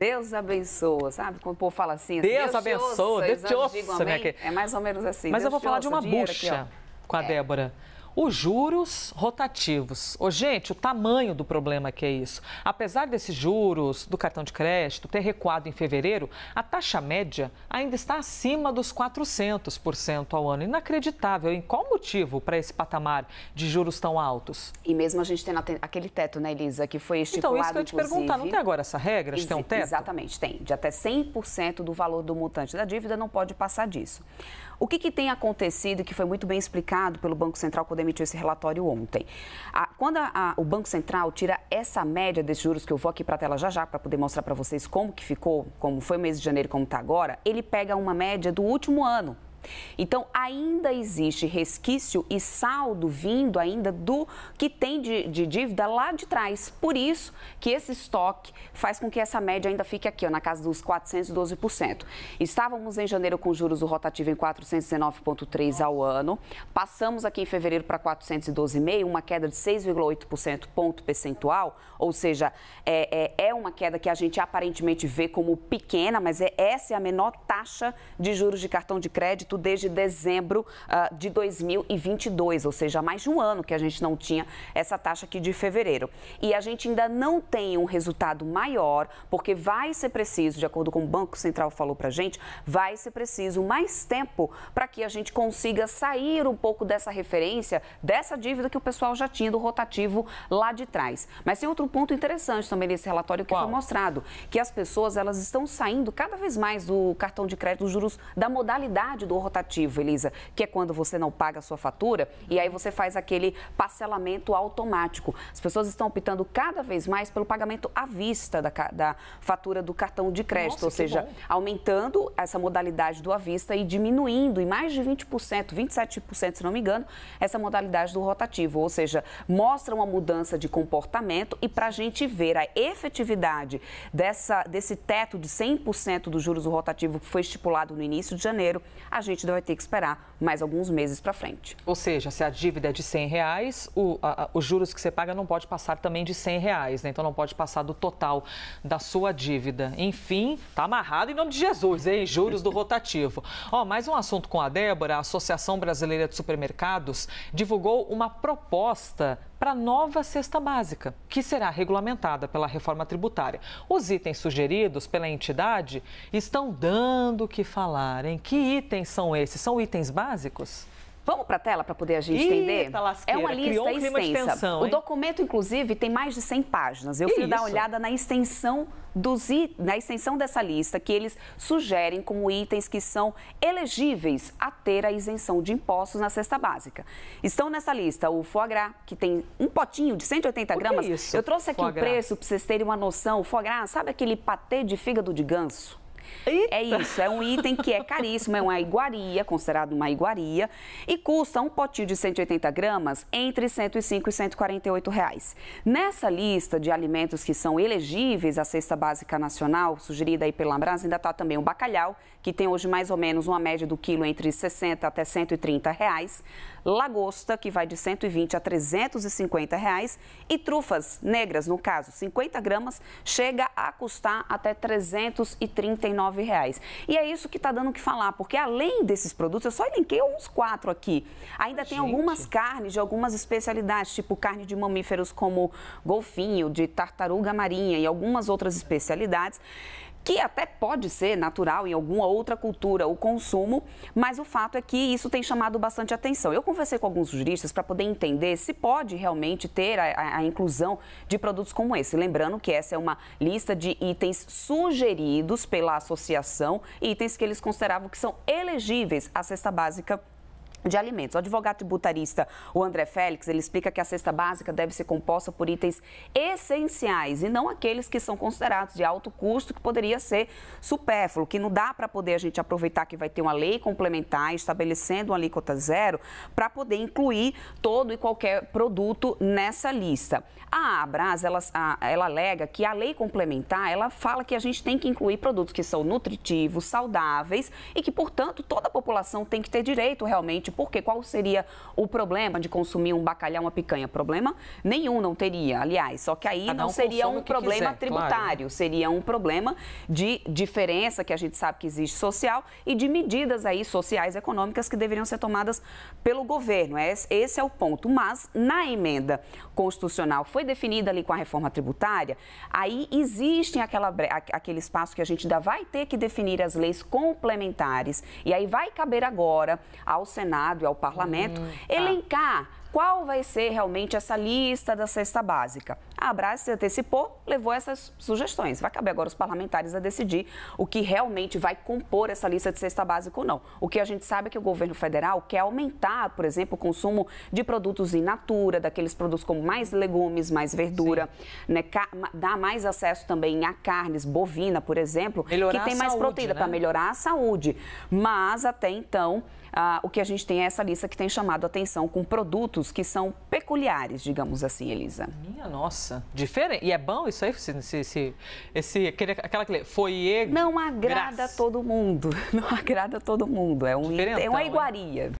Deus abençoa, sabe? Quando o povo fala assim, assim Deus, Deus abençoa, ouça, Deus te ouça, né, É mais ou menos assim. Mas Deus eu vou falar ouça, de uma bucha com a é. Débora os juros rotativos. Ô, gente, o tamanho do problema é que é isso. Apesar desses juros do cartão de crédito ter recuado em fevereiro, a taxa média ainda está acima dos 400% ao ano. Inacreditável. Em qual motivo para esse patamar de juros tão altos? E mesmo a gente tendo aquele teto, né, Elisa, que foi estipulado, Então, isso que eu ia te perguntar. Não tem agora essa regra de ter um teto? Exatamente, tem. De até 100% do valor do montante da dívida não pode passar disso. O que, que tem acontecido, que foi muito bem explicado pelo Banco Central quando emitiu esse relatório ontem. A, quando a, a, o Banco Central tira essa média desses juros, que eu vou aqui para a tela já já para poder mostrar para vocês como que ficou, como foi o mês de janeiro como está agora, ele pega uma média do último ano, então, ainda existe resquício e saldo vindo ainda do que tem de, de dívida lá de trás. Por isso que esse estoque faz com que essa média ainda fique aqui, ó, na casa dos 412%. Estávamos em janeiro com juros do rotativo em 419,3 ao ano. Passamos aqui em fevereiro para 412,5, uma queda de 6,8% ponto percentual, ou seja, é, é, é uma queda que a gente aparentemente vê como pequena, mas é, essa é a menor taxa de juros de cartão de crédito inédito desde dezembro uh, de 2022, ou seja, há mais de um ano que a gente não tinha essa taxa aqui de fevereiro. E a gente ainda não tem um resultado maior, porque vai ser preciso, de acordo com o Banco Central falou para a gente, vai ser preciso mais tempo para que a gente consiga sair um pouco dessa referência, dessa dívida que o pessoal já tinha do rotativo lá de trás. Mas tem outro ponto interessante também nesse relatório que foi mostrado, que as pessoas elas estão saindo cada vez mais do cartão de crédito, dos juros da modalidade do rotativo, Elisa, que é quando você não paga a sua fatura e aí você faz aquele parcelamento automático. As pessoas estão optando cada vez mais pelo pagamento à vista da, da fatura do cartão de crédito, Nossa, ou seja, bom. aumentando essa modalidade do à vista e diminuindo em mais de 20%, 27%, se não me engano, essa modalidade do rotativo, ou seja, mostra uma mudança de comportamento e para a gente ver a efetividade dessa, desse teto de 100% dos juros do rotativo que foi estipulado no início de janeiro, a gente gente vai ter que esperar mais alguns meses para frente. Ou seja, se a dívida é de 100 reais, o, a, os juros que você paga não pode passar também de 100 reais, né? Então não pode passar do total da sua dívida. Enfim, tá amarrado em nome de Jesus, hein? Juros do rotativo. Ó, mais um assunto com a Débora. A Associação Brasileira de Supermercados divulgou uma proposta para a nova cesta básica, que será regulamentada pela reforma tributária. Os itens sugeridos pela entidade estão dando o que falar, Em Que itens são esses? São itens básicos? Vamos para a tela para poder a gente entender? Tá é uma lista um extensa. o documento, inclusive, tem mais de 100 páginas. Eu que fui isso? dar uma olhada na extensão, dos, na extensão dessa lista, que eles sugerem como itens que são elegíveis a ter a isenção de impostos na cesta básica. Estão nessa lista o foie gras, que tem um potinho de 180 gramas. É Eu trouxe aqui foie o preço para vocês terem uma noção. O foie gras, sabe aquele patê de fígado de ganso? É Eita. É isso, é um item que é caríssimo, é uma iguaria, considerado uma iguaria, e custa um potinho de 180 gramas entre 105 e 148 reais. Nessa lista de alimentos que são elegíveis à cesta básica nacional, sugerida aí pela Brasa, ainda está também o bacalhau, que tem hoje mais ou menos uma média do quilo entre 60 até 130 reais, lagosta, que vai de 120 a 350 reais, e trufas negras, no caso, 50 gramas, chega a custar até 339 R$ E é isso que está dando o que falar, porque além desses produtos, eu só elenquei uns quatro aqui. Ainda tem Gente. algumas carnes de algumas especialidades, tipo carne de mamíferos como golfinho, de tartaruga marinha e algumas outras especialidades que até pode ser natural em alguma outra cultura o consumo, mas o fato é que isso tem chamado bastante atenção. Eu conversei com alguns juristas para poder entender se pode realmente ter a, a, a, inclusão de produtos como esse. Lembrando que essa é uma lista de itens sugeridos pela associação, itens que eles consideravam que são elegíveis à cesta básica de alimentos. O advogado tributarista, o André Félix, ele explica que a cesta básica deve ser composta por itens essenciais e não aqueles que são considerados de alto custo, que poderia ser supérfluo, que não dá para poder a gente aproveitar que vai ter uma lei complementar estabelecendo uma alíquota zero para poder incluir todo e qualquer produto nessa lista. A Abras, ela, ela alega que a lei complementar, ela fala que a gente tem que incluir produtos que são nutritivos, saudáveis e que, portanto, toda a população tem que ter direito realmente porque Por quê? Qual seria o problema de consumir um bacalhau, uma picanha? Problema nenhum, não teria, aliás. Só que aí Cada não um seria um problema quiser, tributário, claro. seria um problema de diferença que a gente sabe que existe social e de medidas aí sociais econômicas que deveriam ser tomadas pelo governo. Esse é o ponto. Mas na emenda constitucional foi definida ali com a reforma tributária, aí existe aquela, aquele espaço que a gente ainda vai ter que definir as leis complementares. E aí vai caber agora ao Senado Senado e ao Parlamento, uhum, tá. elencar qual vai ser realmente essa lista da cesta básica. A Abras se antecipou, levou essas sugestões. Vai caber agora os parlamentares a decidir o que realmente vai compor essa lista de cesta básica ou não. O que a gente sabe é que o governo federal quer aumentar, por exemplo, o consumo de produtos in natura, daqueles produtos como mais legumes, mais verdura, né, dar mais acesso também a carnes, bovina, por exemplo, melhorar que tem mais saúde, proteína né? para melhorar a saúde. Mas até então, ah, o que a gente tem é essa lista que tem chamado a atenção com produtos produtos que são peculiares, digamos assim, Elisa. Minha nossa, diferente. E é bom isso aí, esse, esse, esse aquele, aquela que foi Não agrada graça. todo mundo, não agrada todo mundo. É, um, é uma iguaria. Hein?